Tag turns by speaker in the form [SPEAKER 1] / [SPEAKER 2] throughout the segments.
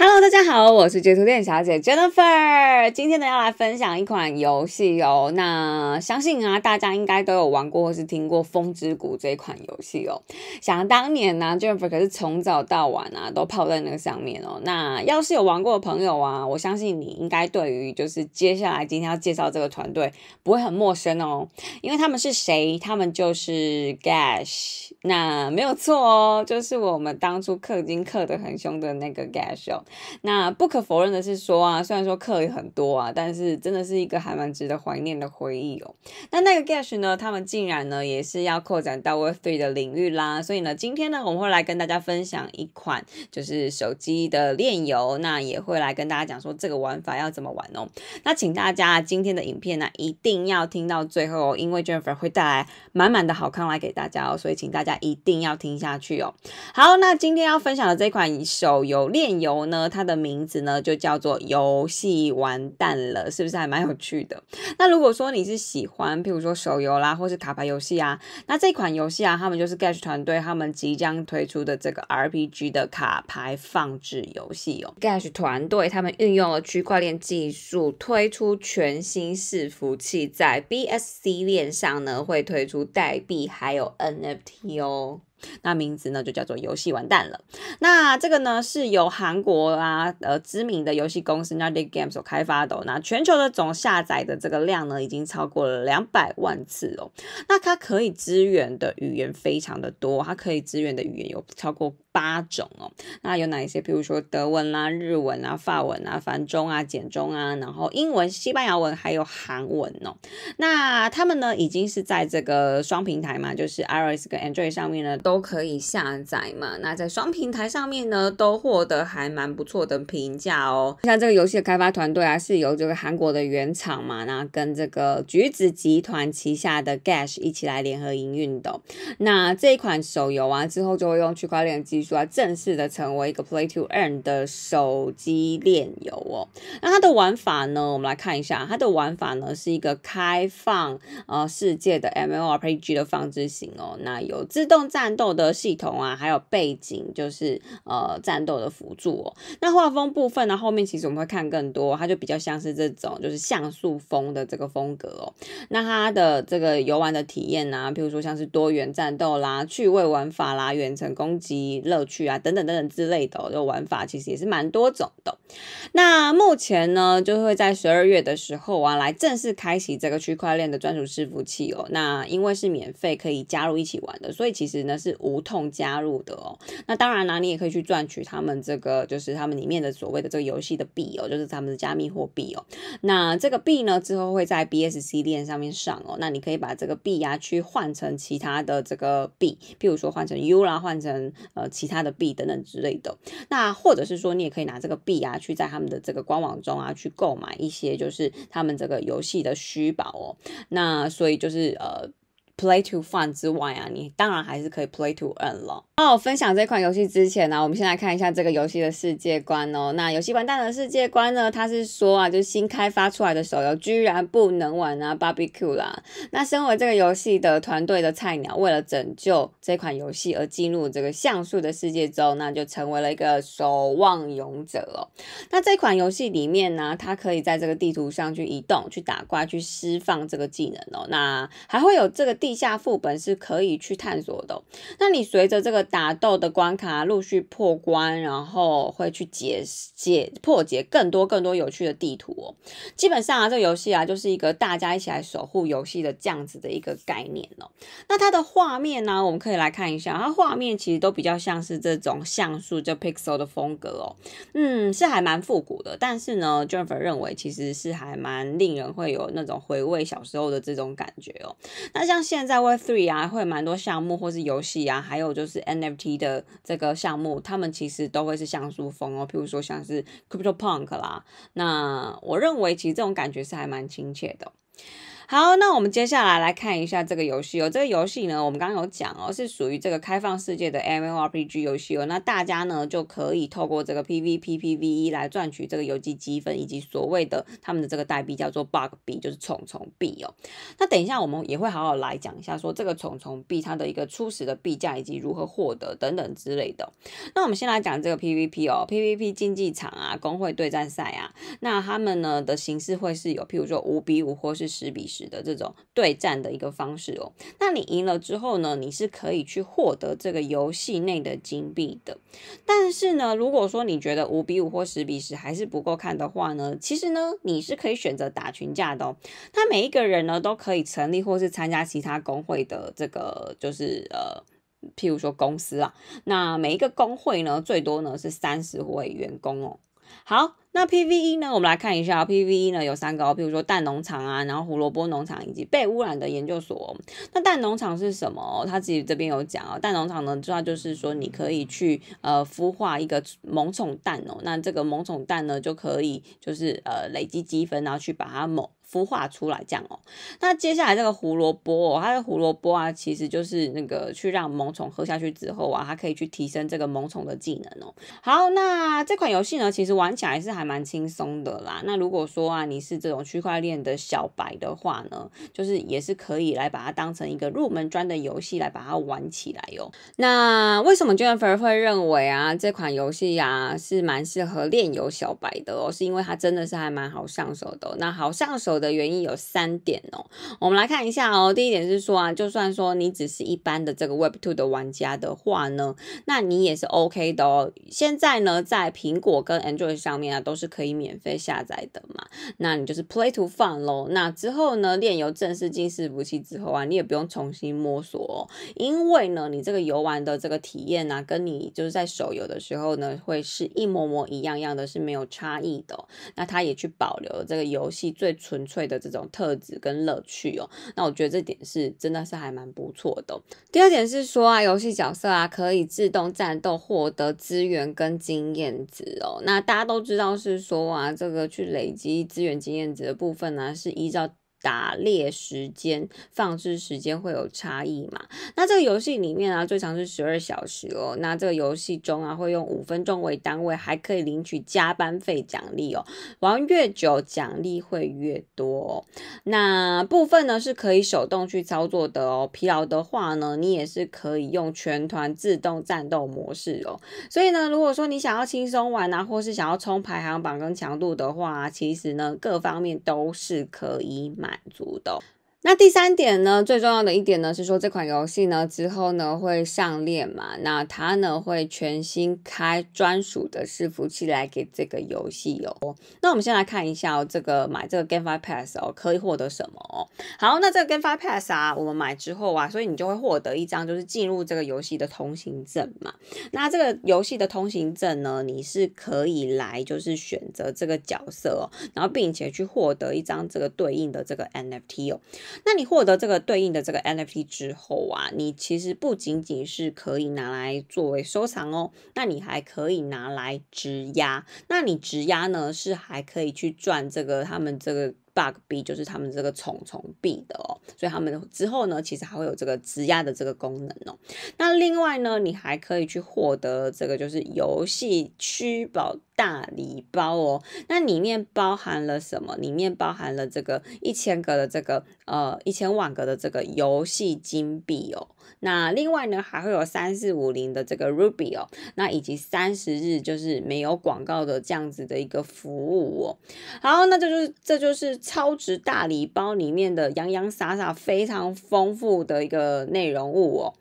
[SPEAKER 1] Hello，大家好，我是截图店小姐 Jennifer。今天呢，要来分享一款游戏哦。那相信啊，大家应该都有玩过或是听过《风之谷》这款游戏哦。想当年呢，Jennifer 可是从早到晚啊，都泡在那个上面哦。那要是有玩过的朋友啊，我相信你应该对于就是接下来今天要介绍这个团队不会很陌生哦。因为他们是谁？他们就是 Gash。那没有错哦，就是我们当初氪金氪的很凶的那个 Gash 哦。那不可否认的是说啊，虽然说课也很多啊，但是真的是一个还蛮值得怀念的回忆哦。那那个 g a s h 呢，他们竟然呢也是要扩展到 v e b s e Three 的领域啦。所以呢，今天呢我们会来跟大家分享一款就是手机的炼油，那也会来跟大家讲说这个玩法要怎么玩哦。那请大家今天的影片呢一定要听到最后，因为 Jennifer 会带来满满的好看来给大家哦，所以请大家一定要听下去哦。好，那今天要分享的这款手游炼油呢？它的名字呢就叫做游戏完蛋了，是不是还蛮有趣的？那如果说你是喜欢，譬如说手游啦，或是卡牌游戏啊，那这款游戏啊，他们就是 g a s h 团队他们即将推出的这个 RPG 的卡牌放置游戏哦。g a s h 团队他们运用了区块链技术推出全新伺服器，在 BSC 链上呢会推出代币还有 NFT 哦。那名字呢就叫做《游戏完蛋了》。那这个呢是由韩国啊，呃，知名的游戏公司 Noddy Games 所开发的。那全球的总下载的这个量呢，已经超过了两百万次哦。那它可以支援的语言非常的多，它可以支援的语言有超过。八种哦，那有哪一些？比如说德文啦、日文啊、法文啊、繁中啊、简中啊，然后英文、西班牙文，还有韩文哦。那他们呢，已经是在这个双平台嘛，就是 iOS 跟 Android 上面呢，都可以下载嘛。那在双平台上面呢，都获得还蛮不错的评价哦。像这个游戏的开发团队啊，是由这个韩国的原厂嘛，那跟这个橘子集团旗下的 Gash 一起来联合营运的。那这一款手游啊，之后，就会用区块链技术。主要正式的成为一个 Play to End 的手机链游哦。那它的玩法呢？我们来看一下，它的玩法呢是一个开放呃世界的 m L o r p g 的放置型哦。那有自动战斗的系统啊，还有背景就是呃战斗的辅助哦。那画风部分呢，后面其实我们会看更多，它就比较像是这种就是像素风的这个风格哦。那它的这个游玩的体验呢，比如说像是多元战斗啦、趣味玩法啦、远程攻击。乐趣啊，等等等等之类的这玩法，其实也是蛮多种的。那目前呢，就会在十二月的时候啊，来正式开启这个区块链的专属伺服器哦。那因为是免费可以加入一起玩的，所以其实呢是无痛加入的哦。那当然呢，你也可以去赚取他们这个，就是他们里面的所谓的这个游戏的币哦，就是他们的加密货币哦。那这个币呢，之后会在 BSC 链上面上哦。那你可以把这个币啊，去换成其他的这个币，譬如说换成 U 啦，换成呃。其他的币等等之类的，那或者是说，你也可以拿这个币啊，去在他们的这个官网中啊，去购买一些就是他们这个游戏的虚宝哦。那所以就是呃。Play to fun 之外啊，你当然还是可以 Play to end 了。那我分享这款游戏之前呢，我们先来看一下这个游戏的世界观哦。那游戏玩蛋的世界观呢，它是说啊，就是新开发出来的手游居然不能玩啊，Barbecue 啦。那身为这个游戏的团队的菜鸟，为了拯救这款游戏而进入这个像素的世界之后，那就成为了一个守望勇者哦。那这款游戏里面呢，它可以在这个地图上去移动、去打怪、去释放这个技能哦。那还会有这个地地下副本是可以去探索的，那你随着这个打斗的关卡陆续破关，然后会去解解破解更多更多有趣的地图哦。基本上啊，这个游戏啊，就是一个大家一起来守护游戏的这样子的一个概念哦。那它的画面呢，我们可以来看一下，它画面其实都比较像是这种像素就 pixel 的风格哦。嗯，是还蛮复古的，但是呢，Jennifer 认为其实是还蛮令人会有那种回味小时候的这种感觉哦。那像现现在 Web Three 啊，会蛮多项目或是游戏啊，还有就是 NFT 的这个项目，他们其实都会是像素风哦。譬如说像是 Crypto Punk 啦，那我认为其实这种感觉是还蛮亲切的。好，那我们接下来来看一下这个游戏哦。这个游戏呢，我们刚刚有讲哦，是属于这个开放世界的 m L r p g 游戏哦。那大家呢就可以透过这个 PVP、PVE 来赚取这个游戏积分，以及所谓的他们的这个代币叫做 Bug 币，就是虫虫币哦。那等一下我们也会好好来讲一下，说这个虫虫币它的一个初始的币价以及如何获得等等之类的。那我们先来讲这个 PVP 哦，PVP 竞技场啊，工会对战赛啊，那他们呢的形式会是有譬如说五比五或是十比十的这种对战的一个方式哦，那你赢了之后呢，你是可以去获得这个游戏内的金币的。但是呢，如果说你觉得五比五或十比十还是不够看的话呢，其实呢，你是可以选择打群架的哦。那每一个人呢都可以成立或是参加其他工会的这个，就是呃，譬如说公司啊。那每一个工会呢，最多呢是三十位员工哦。好。那 PVE 呢？我们来看一下 p v e 呢有三个，比如说蛋农场啊，然后胡萝卜农场以及被污染的研究所。那蛋农场是什么？他自己这边有讲啊，蛋农场呢主要就是说你可以去呃孵化一个萌宠蛋哦，那这个萌宠蛋呢就可以就是呃累积积分，然后去把它萌孵化出来这样哦。那接下来这个胡萝卜，它的胡萝卜啊其实就是那个去让萌宠喝下去之后啊，它可以去提升这个萌宠的技能哦。好，那这款游戏呢其实玩起来是还。蛮轻松的啦。那如果说啊，你是这种区块链的小白的话呢，就是也是可以来把它当成一个入门砖的游戏来把它玩起来哟。那为什么 j e n n i f e r 会认为啊这款游戏啊是蛮适合练游小白的哦？是因为它真的是还蛮好上手的。那好上手的原因有三点哦。我们来看一下哦。第一点是说啊，就算说你只是一般的这个 w e b Two 的玩家的话呢，那你也是 OK 的哦。现在呢，在苹果跟 Android 上面啊都。是可以免费下载的嘛？那你就是 play to fun 咯。那之后呢，炼游正式进服器之后啊，你也不用重新摸索哦，因为呢，你这个游玩的这个体验啊，跟你就是在手游的时候呢，会是一模模一样样的是没有差异的。那它也去保留这个游戏最纯粹的这种特质跟乐趣哦。那我觉得这点是真的是还蛮不错的。第二点是说啊，游戏角色啊可以自动战斗，获得资源跟经验值哦。那大家都知道。是说啊，这个去累积资源经验值的部分呢，是依照。打猎时间、放置时间会有差异嘛？那这个游戏里面啊，最长是十二小时哦。那这个游戏中啊，会用五分钟为单位，还可以领取加班费奖励哦。玩越久，奖励会越多。那部分呢，是可以手动去操作的哦。疲劳的话呢，你也是可以用全团自动战斗模式哦。所以呢，如果说你想要轻松玩啊，或是想要冲排行榜跟强度的话，其实呢，各方面都是可以。满足的。那第三点呢，最重要的一点呢是说这款游戏呢之后呢会上链嘛，那它呢会全新开专属的伺服器来给这个游戏哦。那我们先来看一下这个买这个 GameFi Pass 哦可以获得什么哦。好，那这个 GameFi Pass 啊，我们买之后啊，所以你就会获得一张就是进入这个游戏的通行证嘛。那这个游戏的通行证呢，你是可以来就是选择这个角色，哦，然后并且去获得一张这个对应的这个 NFT 哦。那你获得这个对应的这个 NFT 之后啊，你其实不仅仅是可以拿来作为收藏哦，那你还可以拿来质押。那你质押呢，是还可以去赚这个他们这个。bug B，就是他们这个虫虫币的哦，所以他们之后呢，其实还会有这个质押的这个功能哦。那另外呢，你还可以去获得这个就是游戏区宝大礼包哦。那里面包含了什么？里面包含了这个一千个的这个呃一千万个的这个游戏金币哦。那另外呢，还会有三四五零的这个 Ruby 哦，那以及三十日就是没有广告的这样子的一个服务哦。好，那这就是这就是超值大礼包里面的洋洋洒洒非常丰富的一个内容物哦。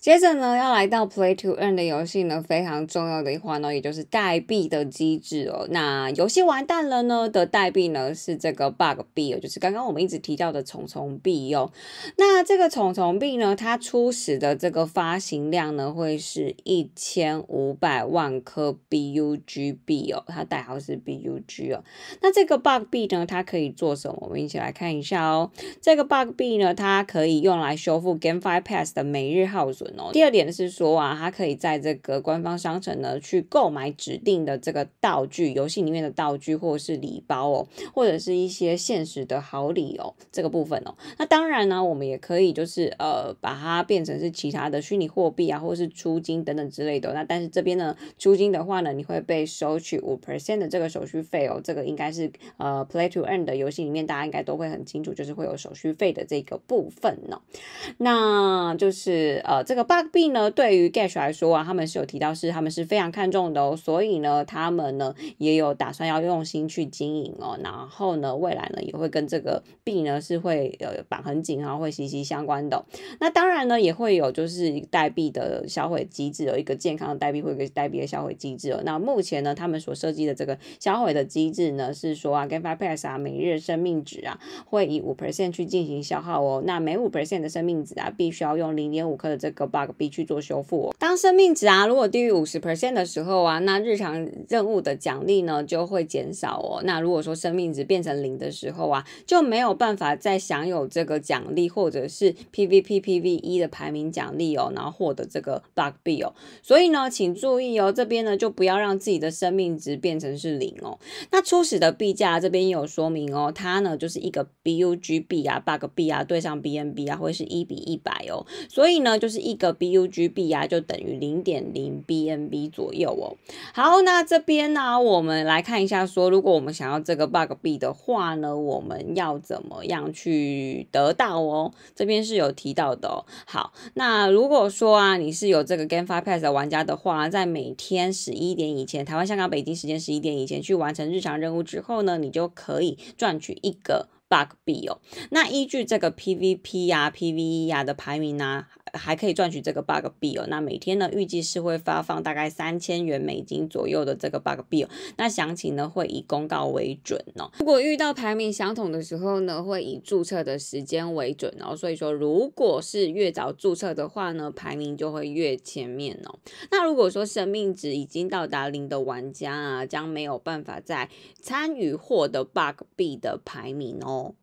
[SPEAKER 1] 接着呢，要来到 play to earn 的游戏呢，非常重要的一环呢，也就是代币的机制哦。那游戏完蛋了呢的代币呢，是这个 bug 币哦，就是刚刚我们一直提到的虫虫币哦。那这个虫虫币呢，它初始的这个发行量呢，会是一千五百万颗 bug 币哦，它代号是 bug 哦。那这个 bug 币呢，它可以做什么？我们一起来看一下哦。这个 bug 币呢，它可以用来修复 GameFi pass 的每日耗损。第二点是说啊，它可以在这个官方商城呢去购买指定的这个道具，游戏里面的道具或者是礼包哦，或者是一些现实的好礼哦，这个部分哦。那当然呢，我们也可以就是呃把它变成是其他的虚拟货币啊，或者是出金等等之类的。那但是这边呢，出金的话呢，你会被收取五 percent 的这个手续费哦。这个应该是呃 Play to Earn 的游戏里面大家应该都会很清楚，就是会有手续费的这个部分呢。那就是呃这个。bug 币呢，对于 Gash 来说啊，他们是有提到是他们是非常看重的哦，所以呢，他们呢也有打算要用心去经营哦，然后呢，未来呢也会跟这个币呢是会呃绑很紧，然后会息息相关的。那当然呢，也会有就是代币的销毁机制，有一个健康的代币，有一个代币的销毁机制哦。那目前呢，他们所设计的这个销毁的机制呢，是说啊，Gash Pass 啊，每日生命值啊，会以五 percent 去进行消耗哦。那每五 percent 的生命值啊，必须要用零点五克的这个。bug B 去做修复哦。当生命值啊如果低于五十 percent 的时候啊，那日常任务的奖励呢就会减少哦。那如果说生命值变成零的时候啊，就没有办法再享有这个奖励或者是 PVPPVE 的排名奖励哦，然后获得这个 bug B 哦。所以呢，请注意哦，这边呢就不要让自己的生命值变成是零哦。那初始的币价这边也有说明哦，它呢就是一个 bug 币啊，bug 币啊对上 BNB 啊会是一比一百哦。所以呢，就是一。个 bug b 啊，就等于零点零 bnb 左右哦。好，那这边呢，我们来看一下，说如果我们想要这个 bug 币的话呢，我们要怎么样去得到哦？这边是有提到的。好，那如果说啊，你是有这个 Game Pass 的玩家的话，在每天十一点以前（台湾、香港、北京时间十一点以前）去完成日常任务之后呢，你就可以赚取一个 bug 币哦。那依据这个 PVP 呀、PVE 呀的排名啊。还可以赚取这个 bug 币哦，那每天呢预计是会发放大概三千元美金左右的这个 bug 币哦，那详情呢会以公告为准哦。如果遇到排名相同的时候呢，会以注册的时间为准哦。所以说，如果是越早注册的话呢，排名就会越前面哦。那如果说生命值已经到达零的玩家啊，将没有办法再参与获得 bug 币的排名哦。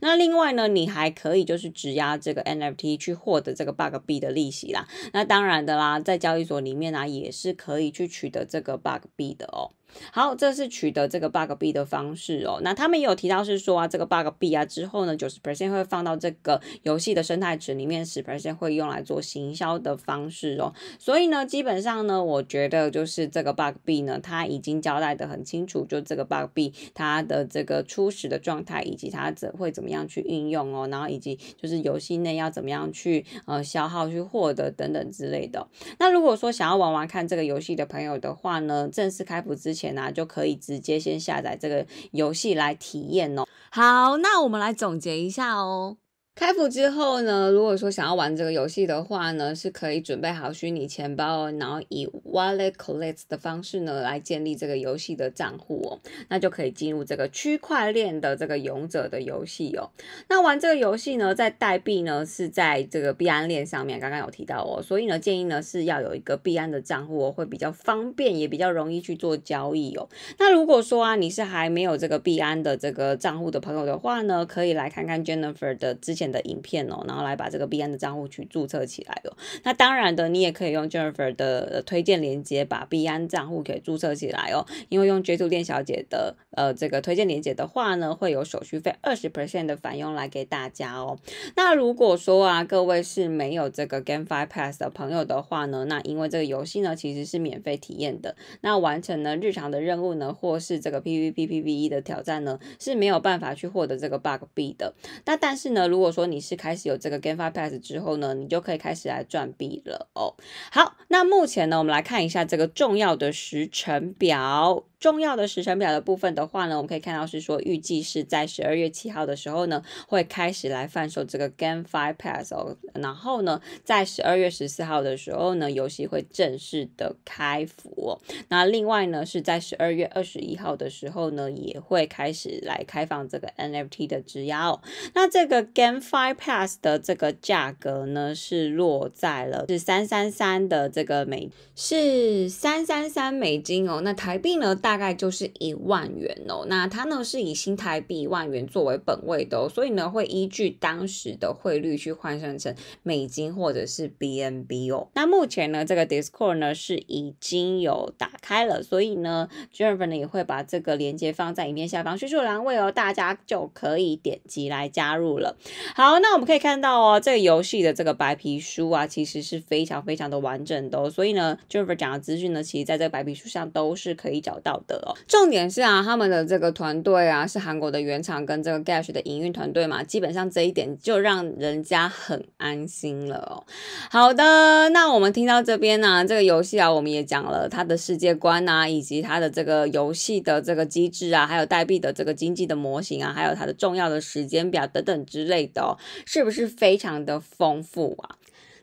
[SPEAKER 1] 那另外呢，你还可以就是质押这个 NFT 去获得这个 b u g b 的利息啦。那当然的啦，在交易所里面啊，也是可以去取得这个 b u g b 的哦。好，这是取得这个 bug B 的方式哦。那他们也有提到是说啊，这个 bug B 啊之后呢，九十 percent 会放到这个游戏的生态池里面，十 percent 会用来做行销的方式哦。所以呢，基本上呢，我觉得就是这个 bug B 呢，它已经交代的很清楚，就这个 bug B 它的这个初始的状态，以及它怎会怎么样去运用哦，然后以及就是游戏内要怎么样去呃消耗去获得等等之类的。那如果说想要玩玩看这个游戏的朋友的话呢，正式开服之前啊，就可以直接先下载这个游戏来体验哦。好，那我们来总结一下哦。开服之后呢，如果说想要玩这个游戏的话呢，是可以准备好虚拟钱包，然后以 Wallet Collect 的方式呢来建立这个游戏的账户哦，那就可以进入这个区块链的这个勇者的游戏哦。那玩这个游戏呢，在代币呢是在这个币安链上面，刚刚有提到哦，所以呢建议呢是要有一个币安的账户，哦，会比较方便，也比较容易去做交易哦。那如果说啊你是还没有这个币安的这个账户的朋友的话呢，可以来看看 Jennifer 的之前。的影片哦，然后来把这个币安的账户去注册起来了。那当然的，你也可以用 Jennifer 的推荐链接把币安账户给注册起来哦。因为用 Two 店小姐的呃这个推荐链接的话呢，会有手续费二十 percent 的返用来给大家哦。那如果说啊，各位是没有这个 GameFi Pass 的朋友的话呢，那因为这个游戏呢其实是免费体验的，那完成了日常的任务呢，或是这个 PVP、PVE 的挑战呢，是没有办法去获得这个 BUG B 的。那但是呢，如果说你是开始有这个 g a m e Five Pass 之后呢，你就可以开始来赚币了哦。好，那目前呢，我们来看一下这个重要的时程表。重要的时辰表的部分的话呢，我们可以看到是说预计是在十二月七号的时候呢，会开始来贩售这个 Game Five Pass 哦，然后呢，在十二月十四号的时候呢，游戏会正式的开服哦。那另外呢，是在十二月二十一号的时候呢，也会开始来开放这个 NFT 的质押哦。那这个 Game Five Pass 的这个价格呢，是落在了是三三三的这个美是三三三美金哦，那台币呢？大概就是一万元哦，那它呢是以新台币万元作为本位的，所以呢会依据当时的汇率去换算成美金或者是 BNB 哦。那目前呢这个 Discord 呢是已经有打开了，所以呢 Jennifer 呢也会把这个链接放在影片下方叙述栏位哦，大家就可以点击来加入了。好，那我们可以看到哦这个游戏的这个白皮书啊，其实是非常非常的完整的哦，所以呢 Jennifer 讲的资讯呢，其实在这个白皮书上都是可以找到。的哦，重点是啊，他们的这个团队啊，是韩国的原厂跟这个 g a s h 的营运团队嘛，基本上这一点就让人家很安心了。好的，那我们听到这边呢，这个游戏啊，我们也讲了他的世界观啊，以及他的这个游戏的这个机制啊，还有代币的这个经济的模型啊，还有它的重要的时间表等等之类的，是不是非常的丰富啊？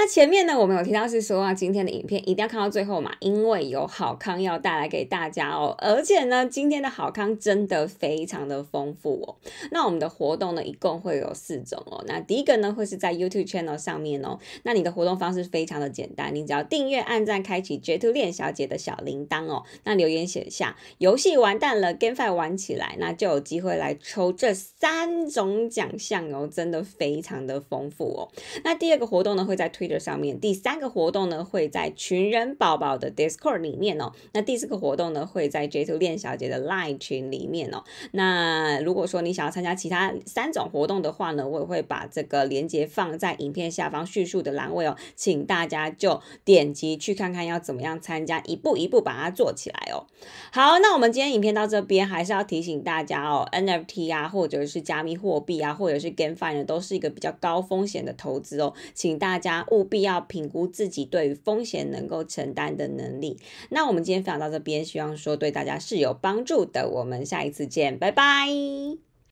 [SPEAKER 1] 那前面呢，我们有提到是说啊，今天的影片一定要看到最后嘛，因为有好康要带来给大家哦。而且呢，今天的好康真的非常的丰富哦。那我们的活动呢，一共会有四种哦。那第一个呢，会是在 YouTube Channel 上面哦。那你的活动方式非常的简单，你只要订阅、按赞、开启 J t w 练小姐的小铃铛哦。那留言写下“游戏完蛋了，Game f i 玩起来”，那就有机会来抽这三种奖项哦，真的非常的丰富哦。那第二个活动呢，会在推。这上面第三个活动呢会在群人宝宝的 Discord 里面哦，那第四个活动呢会在 J Two 练小姐的 Line 群里面哦。那如果说你想要参加其他三种活动的话呢，我也会把这个链接放在影片下方叙述的栏位哦，请大家就点击去看看要怎么样参加，一步一步把它做起来哦。好，那我们今天影片到这边，还是要提醒大家哦，NFT 啊，或者是加密货币啊，或者是 GameFi 的，都是一个比较高风险的投资哦，请大家。务必要评估自己对于风险能够承担的能力。那我们今天分享到这边，希望说对大家是有帮助的。我们下一次见，拜拜。